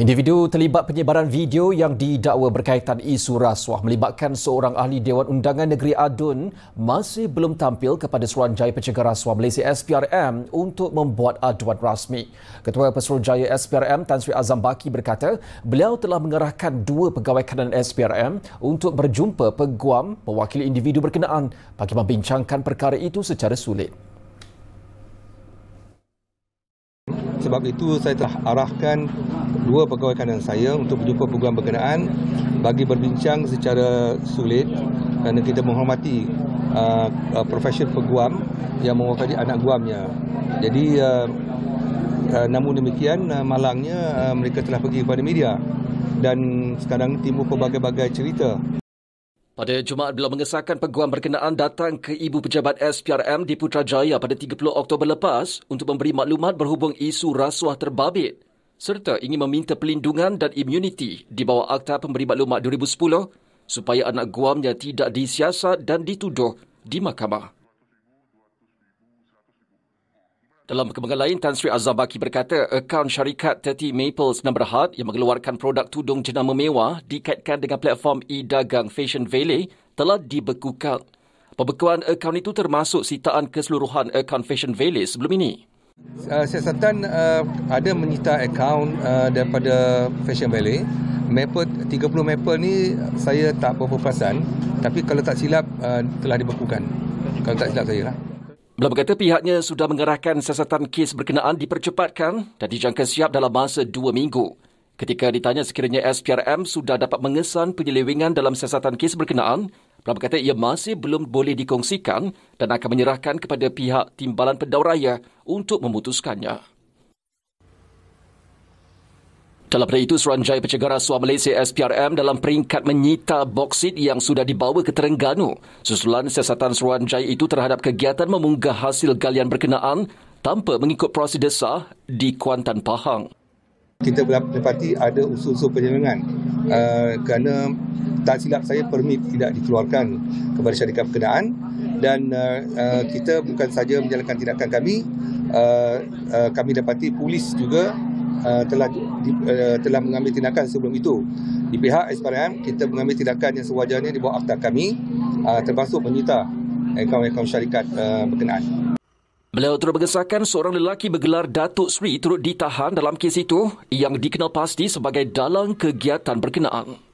Individu terlibat penyebaran video yang didakwa berkaitan isu rasuah melibatkan seorang ahli Dewan Undangan Negeri Adun masih belum tampil kepada Suruhanjaya Pencegah Rasuah Malaysia SPRM untuk membuat aduan rasmi. Ketua Pesuruhjaya SPRM Tan Sri Azam Baki berkata beliau telah mengerahkan dua pegawai kanan SPRM untuk berjumpa peguam mewakili individu berkenaan bagi membincangkan perkara itu secara sulit. sebab itu saya telah arahkan dua pegawai kanan saya untuk berjumpa peguam berkenaan bagi berbincang secara sulit kerana kita menghormati uh, uh, profesion peguam yang mewakili anak guamnya. Jadi uh, uh, namun demikian uh, malangnya uh, mereka telah pergi kepada media dan sekarang timbul pelbagai-bagai cerita pada Jumaat, beliau mengesahkan peguam berkenaan datang ke ibu pejabat SPRM di Putrajaya pada 30 Oktober lepas untuk memberi maklumat berhubung isu rasuah terbabit serta ingin meminta pelindungan dan imuniti di bawah Akta Pemberi Maklumat 2010 supaya anak guamnya tidak disiasat dan dituduh di mahkamah. Dalam perkembangan lain, Tan Sri Azabaki berkata akaun syarikat 30 Maples No. Hard yang mengeluarkan produk tudung jenama mewah dikaitkan dengan platform e-dagang Fashion Valley telah dibekukan. Pembekuan akaun itu termasuk sitaan keseluruhan akaun Fashion Valley sebelum ini. Uh, siasatan uh, ada menyita akaun uh, daripada Fashion Valley. Maple, 30 Maple ni saya tak berapa perasan. Tapi kalau tak silap, uh, telah dibekukan. Kalau tak silap saya lah. Beliau berkata pihaknya sudah mengarahkan siasatan kes berkenaan dipercepatkan dan dijangka siap dalam masa dua minggu. Ketika ditanya sekiranya SPRM sudah dapat mengesan penyelewengan dalam siasatan kes berkenaan, beliau berkata ia masih belum boleh dikongsikan dan akan menyerahkan kepada pihak Timbalan Pendauraya untuk memutuskannya. Dalam pada itu, Seranjaya Pencegara Suar Malaysia SPRM dalam peringkat menyita boksit yang sudah dibawa ke Terengganu. Susulan siasatan Seranjaya itu terhadap kegiatan memunggah hasil galian berkenaan tanpa mengikut prosedur sah di Kuantan Pahang. Kita dapati ada usul-usul penyelenggan uh, eh, kerana tak silap saya permit tidak dikeluarkan kepada syarikat berkenaan dan uh, uh, kita bukan saja menjalankan tindakan kami, uh, uh, kami dapati polis juga Uh, telah uh, telah mengambil tindakan sebelum itu. Di pihak SPRM, kita mengambil tindakan yang sewajarnya di bawah akta kami uh, termasuk menyita akaun-akaun syarikat uh, berkenaan. Beliau turut mengesahkan seorang lelaki bergelar Datuk Sri turut ditahan dalam kes itu yang dikenal pasti sebagai dalang kegiatan berkenaan.